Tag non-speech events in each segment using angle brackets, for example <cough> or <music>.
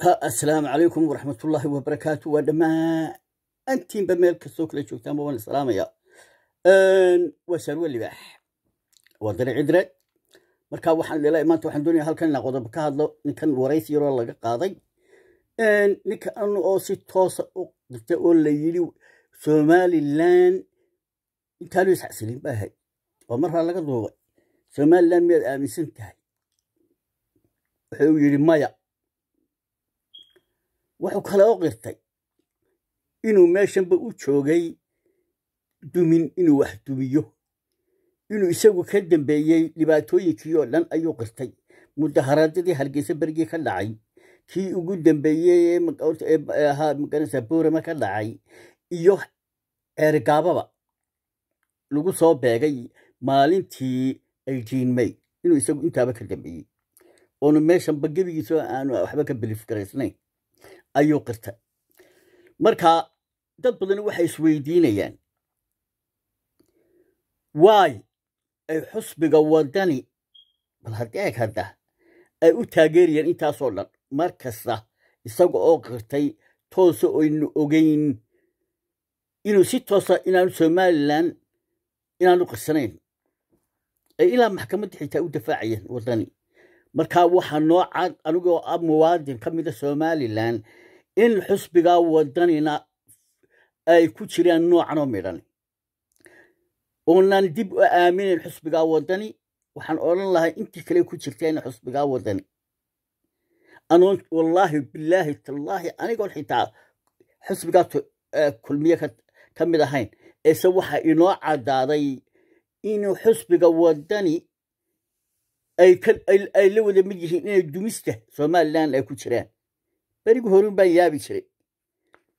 asalaamu calaykum waraxmatullaahi wabarakaatu waa dhammaantiinba meel kastoo kala joogtaanba waan islaamayaa waa sarwe libaax waa dari cidre marka waxaan leelaa maanta waxaan doonayaa halkan inaan qodob ka hadlo ninkan waraysi yaroo laga qaaday ninka an oo si toosa ah u dirtay oo la yidhi somalilan intaanu isxasilin baa ahayd oo marraa laga duubay somalilan miyaad aaminsan tahay wuxuu yidhi maya wuxuu kale u qirtay inuu meeshanba u joogay dumin inuu wax dumiyo inuu isagu ka dambeeyey dhibaatooyinkii oo dhan ayuu qirtay mudaharadadii halgeysa berigii ka dhacay kii ugu dambeeyey ee boorama ka dhacay iyo ceerigaababa lagu soo beegay maalintii eighteen may inuu isagu intaaba ka dambeeyey oonu meeshanba gebigiisoo aanu waxba ka bilif garaysnayn ayuu qirta marka dad badan waxay isweydiinayaan waay ay xusbiga wadani bal hadeeg hadda ay u taageerayaan intaasoo dhan mar kasta isaga oo qirtay toosa oynu ogeyn inuu si toosa inaanu somalilan inaanu qirsanayn ay ilaa maxkamadda xitaa u dafaacayeen wadani markaa waxaa nooca anigoo ah muwaadin ka mida ah somalilan in xusbigaa wadanina ay ku jiraan noocanoo midhan oonan dib u aaminin xusbigaa wadani waxaan odhan lahaa intii kale ku jirteen xusbigaa wadani anoon wallaahi bilaahi tallaahi anigoon xitaa xusbigaa kulmiye ka mid ahayn eese waxaa inoo caddaaday inuu xusbiga wadani ay la wada mid yihiin inay dumista somalilan ay ku jiraan berigu horun baan yaabi jiray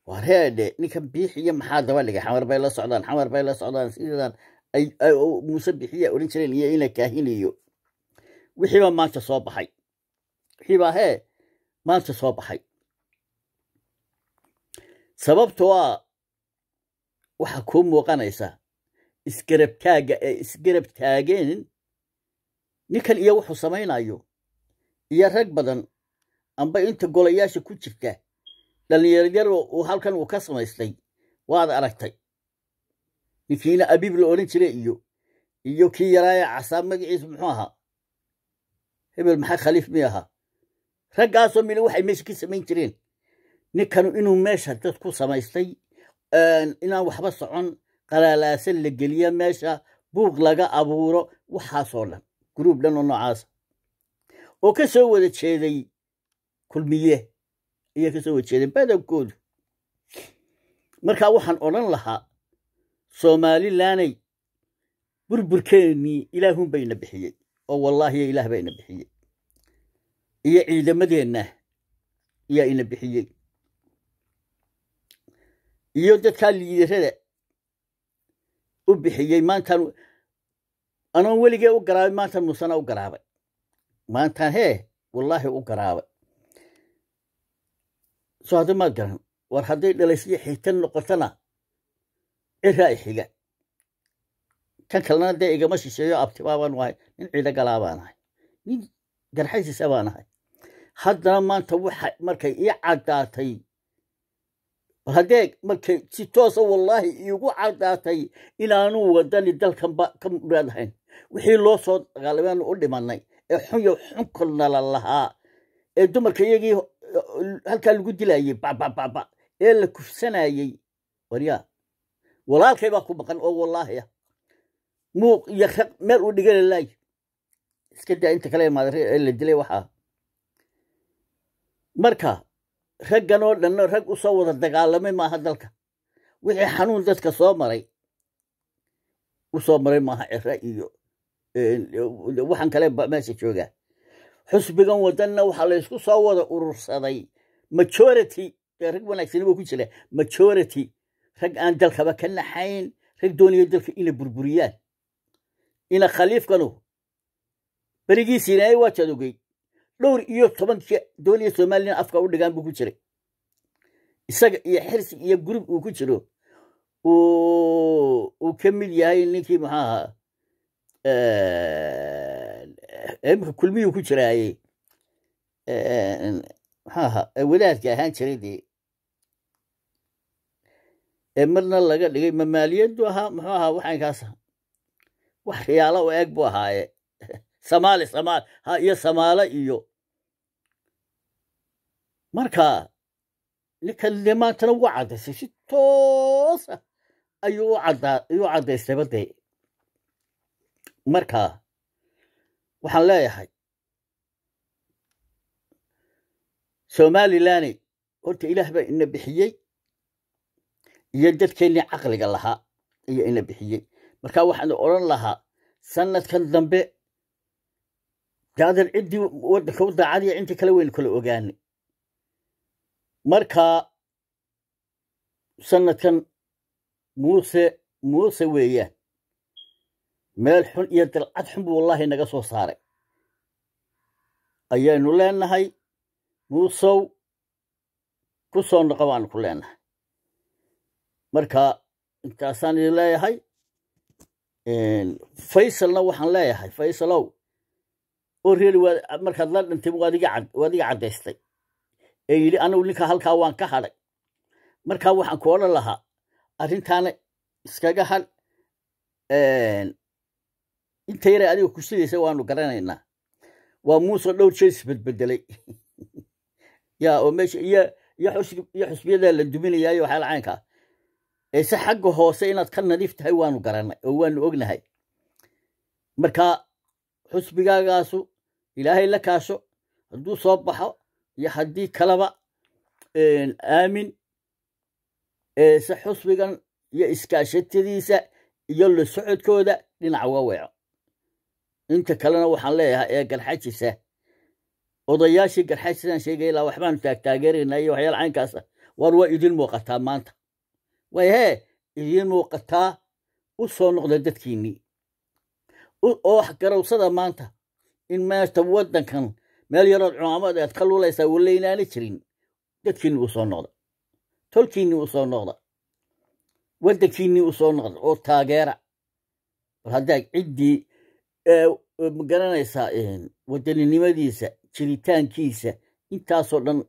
wareedhe ninkan biixiyo maxaa daba dhigay xamar bay la socdaan xamar bay la socdaan sidadan muuse bixiya odhan jireen iyo ina kaahinayo wixiibaa maanta soo baxay wixiibaa hee maanta soo baxay sababto a ah, waxaa kuu muuqanaysa isgarabtaaga ee isgarab taageen ninkan iyo wuxuu samaynayo iyo rag badan amba inta golayaasha ku jirta dhallinyaryar uu halkan uu ka samaystay waad aragtay ninkiina abiib la odhan jire iyo iyo kii yaraaya casaab magaciis muxuu ahaa hebel maxaa khaliif mi ahaa raggaasoo mina waxay meesha ka samayn jireen ninkanu inuu meesha dad ku samaystay inaan waxba socon qalaalaasan la geliya meesha buuq laga abuuro waxaasoo dhan gruub dhan oo noocaasa oo ka soo wada jeeday kulmiye ayaa ka soo wada jeeday badankoodu markaa waxaan odhan lahaa soomalilanay burburkeennii ilaahunbayna bixiyey oo wallaahi ilaah bayna bixiyey iyo ciidamadeenna ayaa ina bixiyey iyo dadkaa liidarada u bixiyey maantaan anoon weligee u garaabin maanta muusana u garaabay maantaan hee wallaahi u garaabay soo haddii maad garan war hadday dhalaysyo xigtan noqotona ciraa i xiga kan kalena dee igama shisheeyo abtibaa ahay nin ciida galaa ahay nin garxaysiisa baan ahay haddana maanta waxa markay ii caddaatay bal haddee markay si toosa ah wallaahi iigu caddaatay inaanu wadani dalkanba ka muraad ahayn wixii loo soo dagaalamaanu u dhimanay ee xunyo xun kornala lahaa ee dumarka iyagii halkaa lagu dilayey babababa ee la kufsanayey waryaa walaalkay baa ku maqan oo wallaahiah muuq iyo raq meel uu dhiganalaay iska daa inta kale maadar ee la dilay waxaa marka raggan oo dhanno rag u soo wada dagaalamay maaha dalka wixii xanuun dadka soo maray u soo maray maaha ciro iyo waxaan kale meesha joogaa xusbigan wadanna waxaa laysku soo wada urursaday majority rag wanaagsanibaa ku jira majority rag aan dalkaba ka naxayn rag doonaya dalka ina burburiyaan ina khaliifkanu berigii waa jadogay dhowr iyo tobankii doonaya somalilan afka u dhigaan buu ku jiray isaga iyo xirsi iyo gurub uu ku jiro uu ka mid yahay ninkii maxaaha kulmiyuu ku jiraayey maxaa ahaa wadaadka ahaan jiray dee ee marna laga dhigay mamaaliyadu ahaa muxuu ahaa waxaynkaasa wax riyaalo u eeg buu ahaaye samaali samaali ha iyo samaalo iyo marka ninkan dee maantana ugu caddaysay si toosa ayuu u caddaystayba dee markaa waxaan leeyahay somalilaney horta ilaah baa ina bixiyey iyo dadkeennii caqliga lahaa iyo ina bixiyey markaa waxaan odhan lahaa sannadkan dambe daadan ciddii waddanka u daacadiya intii kale weyn kala ogaanay markaa sannadkan muuse muuse weeyaan meel xun iyo dalcad xun buu wallaahi naga soo saaray ayaynu leenahay muusow ku soo noqo waanu ku leenahay marka intaasaan idin leeyahay faysalna waxaan leeyahay faysalow oo reeli markaad la dhintay waadiga caddaystay ee yidhi anugu ninka halkaa waan ka hadhay markaa waxaan ku odhan lahaa arrintaana iskaga hal inta yaray adiga ku sidaysa waanu garanaynaa waa muuse dhowr jeer isbedbedelay <laughs> ya oo meesha iyo iyo xusbiyadaa la duminayaayo waxaala caynkaa eese xagga hoose inaad ka nadiif tahay waanu garanay oo waanu ognahay marka xusbigaagaasu ilaahay la kaasho hadduu soo baxo iyo haddii kalaba aamin eese xusbigan iyo iskaashatadiisa iyo la socodkooda dhinaca waa weeco inta kalena waxaan leeyahay ee garxajisa odayaashii garxajisaan sheegay ilaa waxbaanu taagtaageerayna iyo waxyaal caynkaasa ah. waar waa idin muuqataa maanta way hee idiin muuqataa u soo noqda dadkiinnii oo waxgarawsada maanta in maanta waddankan meel yarood cumaamad ead ka lulaysaa wallaynaana jirin dadkiinni uu soo noqda tolkiinni uu soo noqda waddankiinni uu soo noqda oo taageera bal haddaa ciddii E, magaranaysaa wadaninimadiisa jiritaankiisa intaasoo dhan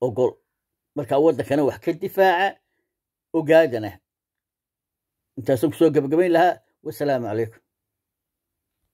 ogol markaa waddankana wax ka difaaca ogaadana intaasaan kusoo gabagabayn lahaa wasalaamu calaykum